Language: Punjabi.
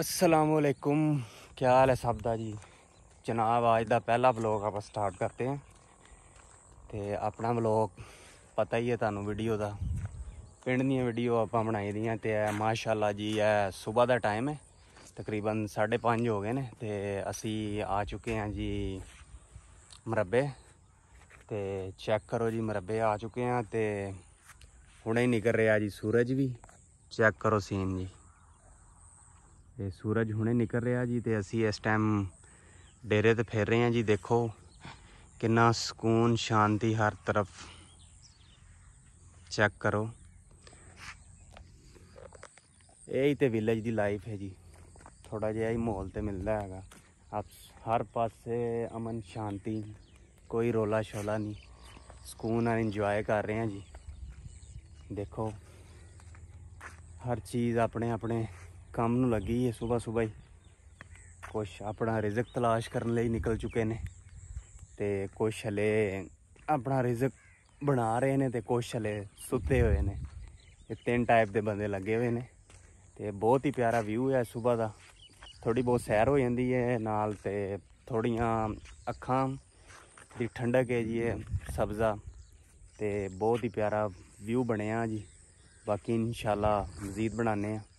असलकुम ਕੀ ਹਾਲ ਹੈ सब का जी जनाब आज का पहला ब्लॉग आप स्टार्ट करते हैं तो अपना ब्लॉग पता ही है ਤੁਹਾਨੂੰ ਵੀਡੀਓ ਦਾ ਪਿੰਡ ਦੀਆਂ ਵੀਡੀਓ ਆਪਾਂ ਬਣਾਈ ਦੀਆਂ ਤੇ ਇਹ ਮਾਸ਼ਾਅੱਲਾ ਜੀ ਇਹ ਸਵੇਰ ਦਾ ਟਾਈਮ ਹੈ ਤਕਰੀਬਨ 5:30 ਹੋ ਗਏ ਨੇ ਤੇ ਅਸੀਂ ਆ ਚੁੱਕੇ ਹਾਂ ਜੀ ਮਰੱਬੇ ਤੇ ਚੈੱਕ ਕਰੋ ਜੀ ਮਰੱਬੇ ਆ ਚੁੱਕੇ ਹਾਂ ਤੇ ਹੁਣੇ ਨਿਕਲ ਰਿਹਾ ਜੀ ਸੂਰਜ ਵੀ ਚੈੱਕ ਕਰੋ ਸੀਨ ਜੀ ਤੇ ਸੂਰਜ ਹੁਣੇ ਨਿਕਲ ਰਿਹਾ ਜੀ ਤੇ ਅਸੀਂ ਇਸ ਟਾਈਮ ਡੇਰੇ ਤੇ ਫੇਰ ਰਹੇ ਹਾਂ ਜੀ ਦੇਖੋ ਕਿੰਨਾ ਸਕੂਨ ਸ਼ਾਂਤੀ ਹਰ ਤਰਫ ਚੈੱਕ ਕਰੋ ਇਹ ਹੀ ਤੇ ਵਿਲੇਜ ਦੀ ਲਾਈਫ ਹੈ ਜੀ ਥੋੜਾ ਜਿਹਾ ਹੀ ਮਾਹੌਲ ਤੇ ਮਿਲਦਾ ਹੈਗਾ ਆਪ ਹਰ ਪਾਸੇ ਅਮਨ ਸ਼ਾਂਤੀ ਕੋਈ ਰੋਲਾ ਸ਼ੋਲਾ ਨਹੀਂ ਸਕੂਨ ਨਾਲ ਇੰਜੋਏ ਕਰ ਰਹੇ ਹਾਂ ਜੀ ਦੇਖੋ ਹਰ ਚੀਜ਼ ਆਪਣੇ ਆਪਣੇ ਕੰਮ ਨੂੰ ਲੱਗੀ ਹੈ ਸਵੇਰ ਸਵੇਰ ਹੀ ਕੁਝ ਆਪਣਾ ਰਿਜ਼ਕ ਤਲਾਸ਼ ਕਰਨ ਲਈ ਨਿਕਲ ਚੁੱਕੇ ਨੇ ਤੇ ਕੁਝ ਹਲੇ ਆਪਣਾ ਰਿਜ਼ਕ ਬਣਾ ਰਹੇ ਨੇ ਤੇ ਕੁਝ ਹਲੇ ਸੁੱਤੇ ਹੋਏ ਨੇ ਇਹ ਤਿੰਨ ਟਾਈਪ ਦੇ ਬੰਦੇ ਲੱਗੇ ਹੋਏ ਨੇ ਤੇ ਬਹੁਤ ਹੀ ਪਿਆਰਾ ਵਿਊ ਹੈ ਸਵੇਰ ਦਾ ਥੋੜੀ ਬਹੁਤ ਸੈਰ ਹੋ ਜਾਂਦੀ ਹੈ ਨਾਲ ਤੇ ਥੋੜੀਆਂ ਅੱਖਾਂ ਦੀ ਠੰਡਕ ਹੈ ਜੀ ਇਹ ਸਬਜ਼ਾ ਤੇ ਬਹੁਤ ਹੀ ਪਿਆਰਾ ਵਿਊ ਬਣਿਆ ਜੀ ਬਾਕੀ ਇਨਸ਼ਾਅੱਲਾ ਮਜ਼ੀਦ ਬਣਾਉਣੇ ਆ